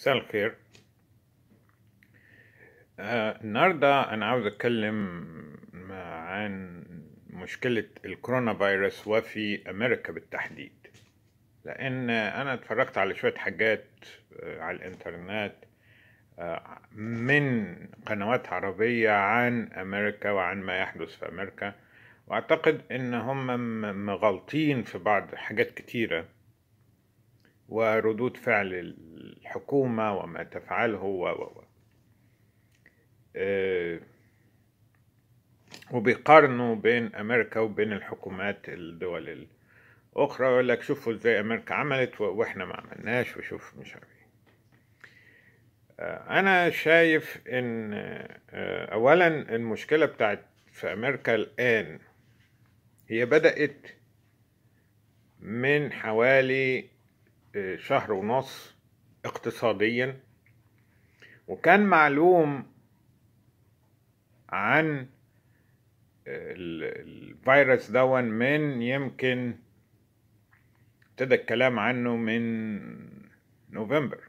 مساء الخير آه، النهاردة أنا عاوز أتكلم عن مشكلة الكورونا فيروس وفي أمريكا بالتحديد لأن أنا اتفرجت على شوية حاجات آه، على الإنترنت آه، من قنوات عربية عن أمريكا وعن ما يحدث في أمريكا وأعتقد إن هم مغلطين في بعض حاجات كتيرة وردود فعل الحكومة وما تفعله و و و آه، وبيقارنوا بين أمريكا وبين الحكومات الدول الأخرى ويقول لك شوفوا إزاي أمريكا عملت وإحنا ما عملناش وشوف مش عارف إيه. آه، أنا شايف إن آه، أولا المشكلة بتاعت في أمريكا الآن هي بدأت من حوالي شهر ونص اقتصاديا وكان معلوم عن آه، الفيروس دون من يمكن ابتدى الكلام عنه من نوفمبر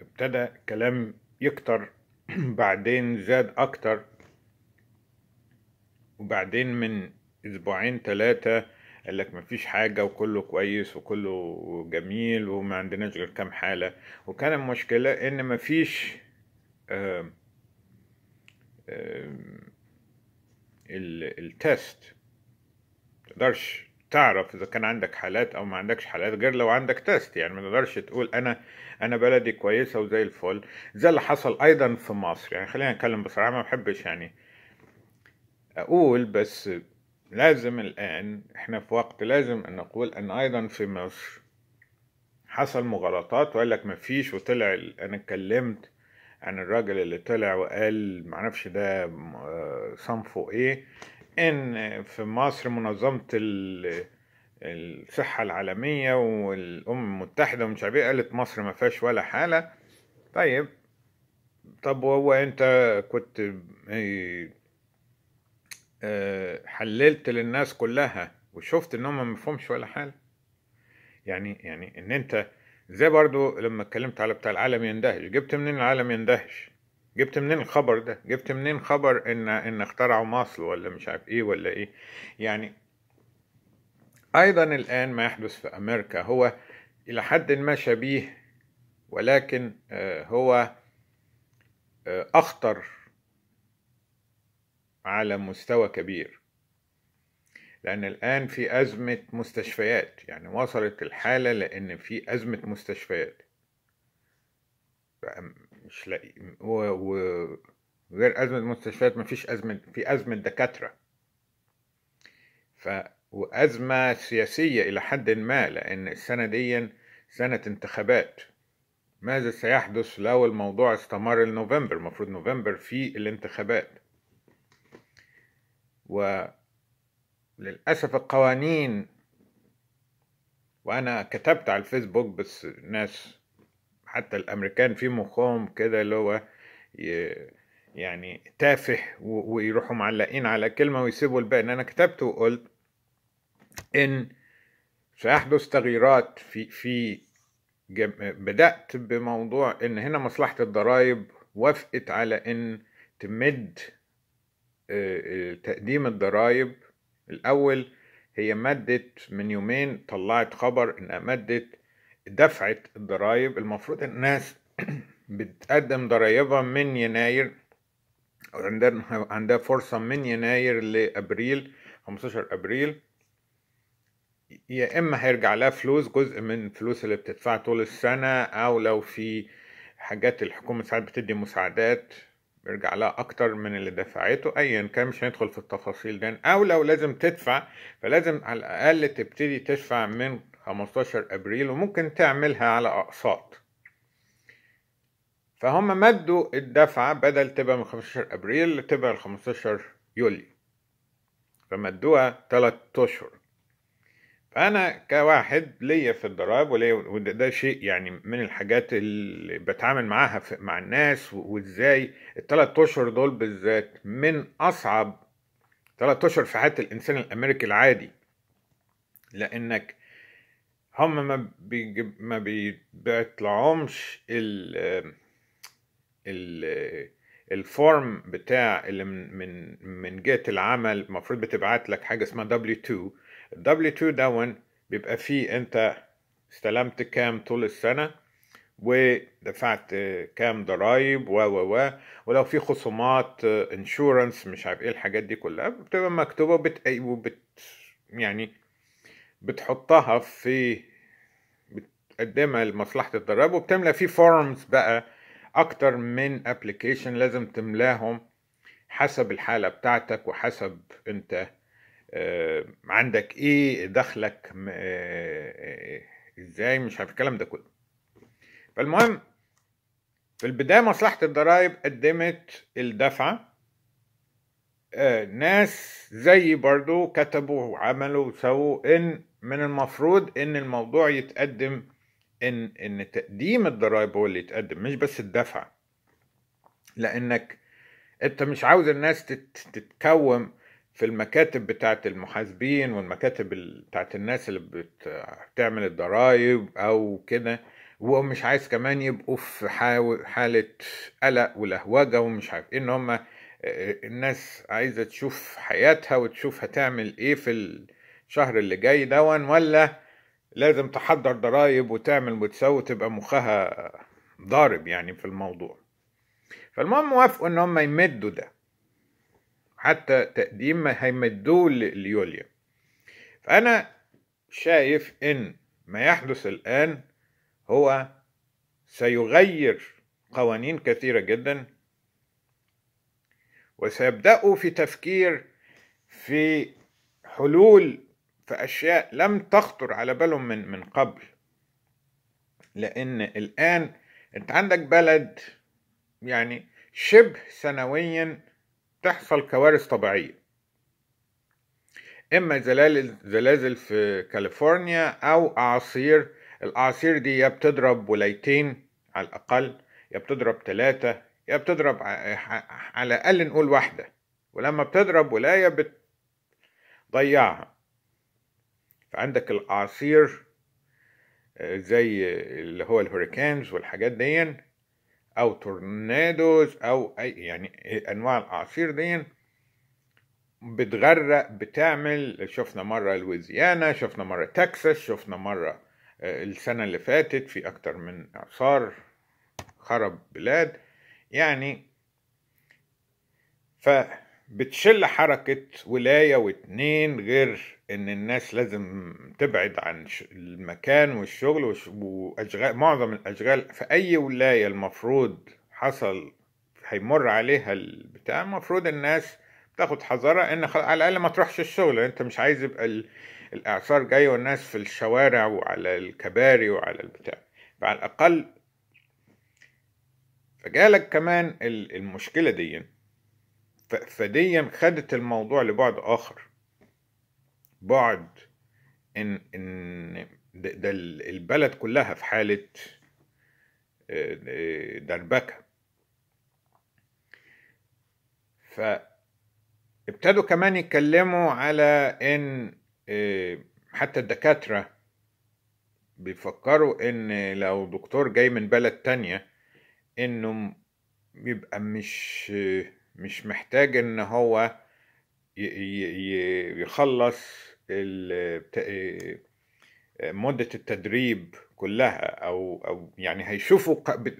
ابتدى كلام يكتر بعدين زاد اكتر وبعدين من اسبوعين ثلاثة قال لك مفيش حاجة وكله كويس وكله جميل وما عندناش غير كام حالة وكان المشكلة إن مفيش التست تقدرش تعرف اذا كان عندك حالات او ما عندكش حالات غير لو عندك تيست يعني ما تقدرش تقول انا انا بلدي كويسه وزي الفل زي اللي حصل ايضا في مصر يعني خلينا نتكلم بصراحه ما بحبش يعني اقول بس لازم الآن إحنا في وقت لازم أن نقول أن أيضا في مصر حصل مغالطات وقال لك مفيش وطلع أنا اتكلمت عن الراجل اللي طلع وقال معرفش ده آه، صنفه إيه إن في مصر منظمة الصحة العالمية والأمم المتحدة ومش عارف إيه قالت مصر ما فيهاش ولا حالة طيب طب وهو أنت كنت آه، حللت للناس كلها وشفت ان هم ما مفهمش ولا حاجه يعني يعني ان انت زي برضو لما اتكلمت على بتاع العالم يندهش جبت منين العالم يندهش جبت منين الخبر ده جبت منين خبر ان ان اخترعوا مصل ولا مش عارف ايه ولا ايه يعني ايضا الان ما يحدث في امريكا هو الى حد ما شبيه ولكن آه، هو آه، اخطر على مستوى كبير لأن الآن في أزمة مستشفيات يعني وصلت الحالة لأن في أزمة مستشفيات مش لاقي وغير أزمة مستشفيات مفيش أزمة في أزمة دكاترة ف وأزمة سياسية إلى حد ما لأن السنة دي سنة انتخابات ماذا سيحدث لو الموضوع استمر لنوفمبر المفروض نوفمبر في الانتخابات وللأسف القوانين وأنا كتبت على الفيسبوك بس ناس حتى الأمريكان في مخهم كده اللي هو يعني تافه ويروحوا معلقين على كلمة ويسيبوا الباقي أنا كتبت وقلت إن سيحدث تغييرات في في بدأت بموضوع إن هنا مصلحة الضرايب وافقت على إن تمد آه، آه، تقديم الضرائب الأول هي مادة من يومين طلعت خبر إنها مادة دفعة الضرائب المفروض الناس بتقدم ضرايبها من يناير عندها عندها فرصة من يناير لأبريل 15 أبريل يا إما هيرجع لها فلوس جزء من الفلوس اللي بتدفعها طول السنة أو لو في حاجات الحكومة ساعات بتدي مساعدات يرجع لها أكتر من اللي دفعته أيا كان مش هندخل في التفاصيل ده أو لو لازم تدفع فلازم على الأقل تبتدي تدفع من 15 أبريل وممكن تعملها على أقساط فهم مدوا الدفعة بدل تبقى من 15 أبريل تبقى 15 يوليو فمدوها 3 أشهر فانا كواحد ليا في الضرائب وليا وده ده شيء يعني من الحاجات اللي بتعامل معاها مع الناس وازاي الثلاث اشهر دول بالذات من اصعب ثلاث اشهر في حياه الانسان الامريكي العادي لانك هم ما بيجب ما بيطلعهمش ال ال الفورم بتاع اللي من من من جهه العمل المفروض بتبعت لك حاجه اسمها W2 الدبليو 2 داون بيبقى فيه انت استلمت كام طول السنه ودفعت كام ضرايب و و و ولو في خصومات انشورنس مش عارف ايه الحاجات دي كلها بتبقى مكتوبه وبت يعني بتحطها في بتقدمها لمصلحه الضرايب وبتملى فيه فورمز بقى اكتر من ابلكيشن لازم تملاهم حسب الحاله بتاعتك وحسب انت آه، عندك ايه دخلك آه، آه، ازاي مش عارف الكلام ده كله فالمهم في البداية مصلحة الضرائب قدمت الدفعة ناس زي برضو كتبوا وعملوا وسووا ان من المفروض ان الموضوع يتقدم ان ان تقديم الضرائب هو اللي يتقدم مش بس الدفع لانك انت مش عاوز الناس تتكوم في المكاتب بتاعت المحاسبين والمكاتب بتاعت الناس اللي بتعمل الضرايب أو كده وهو مش عايز كمان يبقوا في حالة قلق ولهوجة ومش عارف إيه إن هما الناس عايزة تشوف حياتها وتشوف هتعمل إيه في الشهر اللي جاي دون ولا لازم تحضر ضرايب وتعمل وتسوي وتبقى مخها ضارب يعني في الموضوع فالمهم وافقوا إن هما يمدوا ده حتى تقديم ما هيمدوه ليوليا فأنا شايف إن ما يحدث الآن هو سيغير قوانين كثيرة جدا وسيبدأوا في تفكير في حلول في أشياء لم تخطر على بالهم من من قبل لأن الآن أنت عندك بلد يعني شبه سنويا تحصل كوارث طبيعية إما زلازل في كاليفورنيا أو أعاصير الأعاصير دي يا بتضرب ولايتين على الأقل يا بتضرب ثلاثة يا بتضرب على الأقل نقول واحدة ولما بتضرب ولاية بتضيعها فعندك الأعاصير آه، زي اللي هو الهوريكانز والحاجات دي او تورنادوز او اي يعني انواع الاعاصير دي بتغرق بتعمل شفنا مره لويزيانا شفنا مره تكساس شفنا مره آه، السنه اللي فاتت في اكتر من اعصار خرب بلاد يعني ف بتشل حركة ولاية واتنين غير ان الناس لازم تبعد عن المكان والشغل واشغال معظم الاشغال في اي ولاية المفروض حصل هيمر عليها البتاع المفروض الناس تاخد حذرها ان على الاقل ما تروحش الشغل انت مش عايز يبقى الاعصار جاية والناس في الشوارع وعلى الكباري وعلى البتاع على الاقل فجالك كمان المشكلة دي فدي خدت الموضوع لبعد آخر بعد إن إن ده البلد كلها في حالة آه، دربكة فابتدوا كمان يتكلموا على إن آه، حتى الدكاترة بيفكروا إن لو دكتور جاي من بلد تانية إنه يبقى مش مش محتاج ان هو يخلص آه، مدة التدريب كلها او او يعني هيشوفوا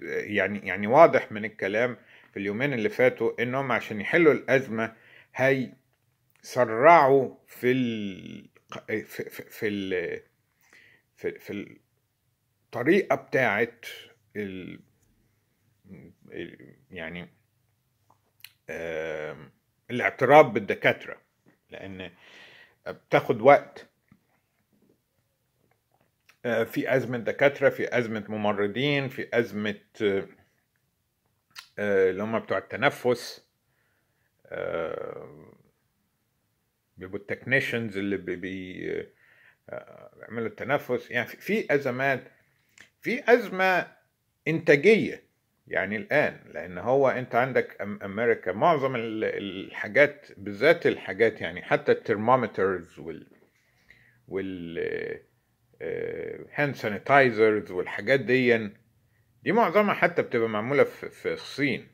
يعني يعني واضح من الكلام في اليومين اللي فاتوا انهم عشان يحلوا الازمه هيسرعوا في ال في في, ال في, في الطريقه بتاعت ال يعني الاعتراف بالدكاترة لأن بتاخد وقت آه، في أزمة دكاترة في أزمة ممرضين في أزمة آه، اللي هم بتوع التنفس آه، بيبقوا التكنيشنز اللي بيعملوا التنفس يعني في أزمات في أزمة إنتاجية يعني الآن لأن هو أنت عندك أمريكا معظم الحاجات بالذات الحاجات يعني حتى الترمومترز وال وال هاند آه، سانيتايزرز والحاجات دي دي معظمها حتى بتبقى معمولة في, في الصين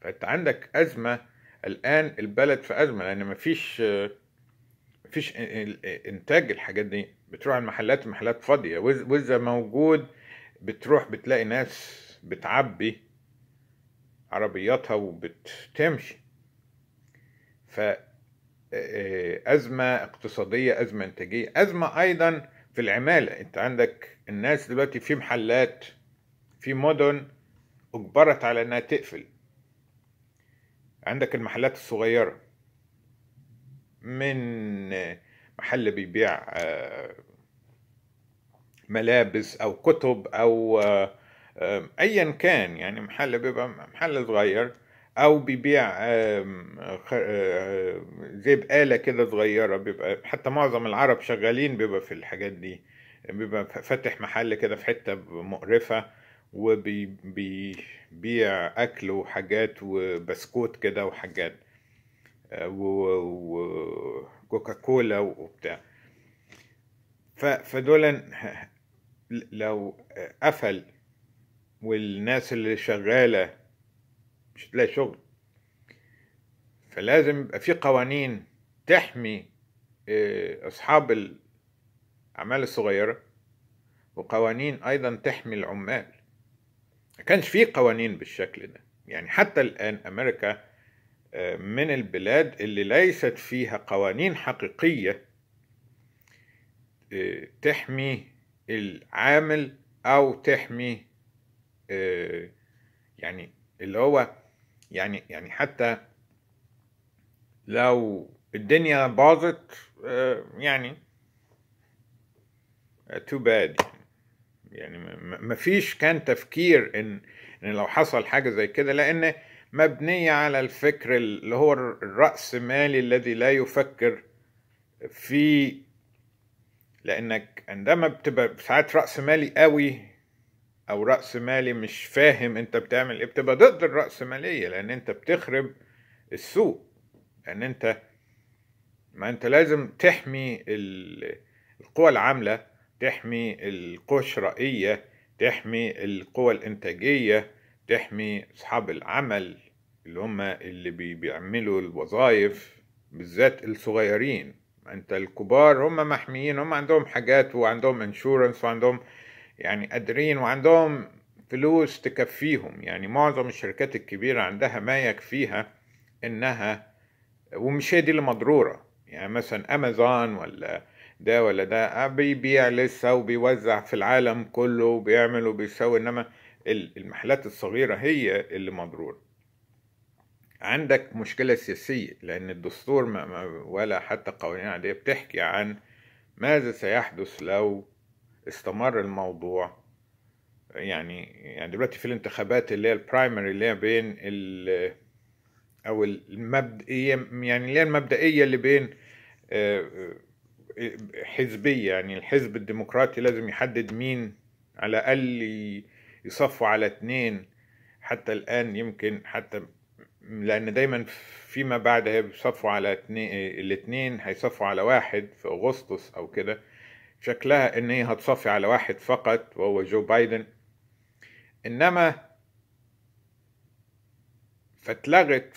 فأنت عندك أزمة الآن البلد في أزمة لأن مفيش مفيش إنتاج الحاجات دي بتروح المحلات المحلات فاضية وإذا موجود بتروح بتلاقي ناس بتعبي عربياتها وبتمشي ف آه، آه، أزمة اقتصادية أزمة إنتاجية أزمة أيضا في العمالة أنت عندك الناس دلوقتي في محلات في مدن أجبرت على إنها تقفل عندك المحلات الصغيرة من آه، محل بيبيع ملابس أو كتب أو ايا كان يعني محل بيبقى محل صغير او بيبيع أه، أه، زي بقاله كده صغيره بيبقى حتى معظم العرب شغالين بيبقى في الحاجات دي بيبقى فاتح محل كده في حته مقرفه وبيبيع اكل وحاجات وبسكوت كده وحاجات أه، وكوكا كولا وبتاع فدولا لو قفل والناس اللي شغالة مش هتلاقي شغل فلازم يبقى في قوانين تحمي آه، أصحاب الأعمال الصغيرة وقوانين أيضا تحمي العمال ما كانش في قوانين بالشكل ده يعني حتى الآن أمريكا آه، من البلاد اللي ليست فيها قوانين حقيقية آه، تحمي العامل أو تحمي يعني اللي هو يعني يعني حتى لو الدنيا باظت آه، يعني تو باد يعني, يعني مفيش كان تفكير ان ان لو حصل حاجه زي كده لان مبنيه على الفكر اللي هو الراسمالي الذي لا يفكر في لانك عندما بتبقى ساعات راس مالي قوي او راس مالي مش فاهم انت بتعمل ايه بتبقى ضد الراسماليه لان انت بتخرب السوق لان انت ما انت لازم تحمي القوى العامله تحمي القوى الشرائيه تحمي القوى الانتاجيه تحمي اصحاب العمل اللي هم اللي بيعملوا الوظائف بالذات الصغيرين انت الكبار هم محميين هم عندهم حاجات وعندهم انشورنس وعندهم يعني قادرين وعندهم فلوس تكفيهم يعني معظم الشركات الكبيرة عندها ما يكفيها إنها ومش هي دي اللي مضرورة يعني مثلا أمازون ولا ده ولا ده آه، بيبيع لسه وبيوزع في العالم كله وبيعمل وبيسوي إنما المحلات الصغيرة هي اللي مضرورة عندك مشكلة سياسية لأن الدستور ما ولا حتى قوانين عادية بتحكي عن ماذا سيحدث لو استمر الموضوع يعني يعني دلوقتي في الانتخابات اللي هي البرايمري اللي هي بين ال او المبدئيه يعني اللي هي المبدئيه اللي بين آه، حزبيه يعني الحزب الديمقراطي لازم يحدد مين على الاقل يصفوا على اتنين حتى الان يمكن حتى لان دايما فيما بعد هيصفوا على اتنين الاتنين هيصفوا على واحد في اغسطس او كده شكلها ان هي هتصفي على واحد فقط وهو جو بايدن انما فاتلغت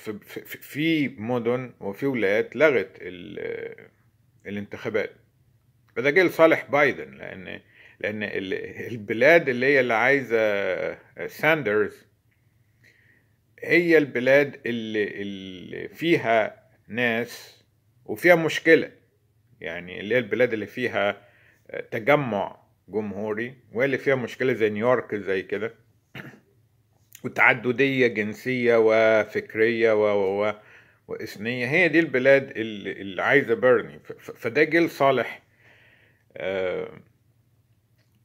في مدن وفي ولايات لغت الانتخابات فده جه لصالح بايدن لان لان البلاد اللي هي اللي عايزه ساندرز هي البلاد اللي, اللي فيها ناس وفيها مشكله يعني اللي هي البلاد اللي فيها تجمع جمهوري واللي فيها مشكلة زي نيويورك زي كده وتعددية جنسية وفكرية و و و وإثنية هي دي البلاد اللي عايزة بيرني فده جيل صالح آه،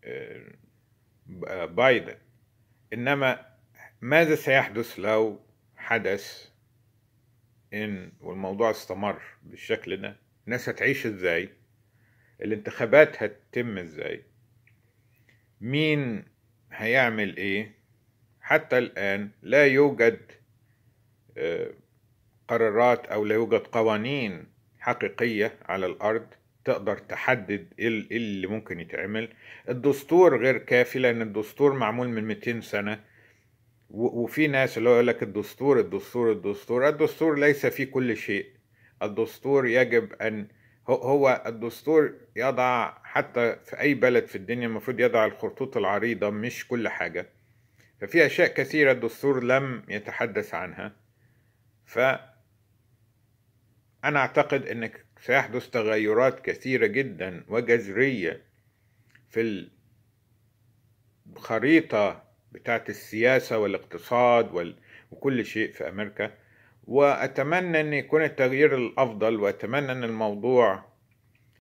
آه، بايدن إنما ماذا سيحدث لو حدث إن والموضوع استمر بالشكل ده الناس هتعيش إزاي الانتخابات هتتم ازاي مين هيعمل ايه حتى الآن لا يوجد آه، قرارات أو لا يوجد قوانين حقيقية على الأرض تقدر تحدد إيه اللي ممكن يتعمل الدستور غير كافي لأن الدستور معمول من 200 سنة وفي ناس اللي يقول لك الدستور الدستور الدستور الدستور ليس فيه كل شيء الدستور يجب أن هو الدستور يضع حتى في أي بلد في الدنيا المفروض يضع الخطوط العريضة مش كل حاجة ففي أشياء كثيرة الدستور لم يتحدث عنها ف أنا أعتقد أنك سيحدث تغيرات كثيرة جدا وجذرية في الخريطة بتاعت السياسة والاقتصاد وكل شيء في أمريكا وأتمنى أن يكون التغيير الأفضل وأتمنى أن الموضوع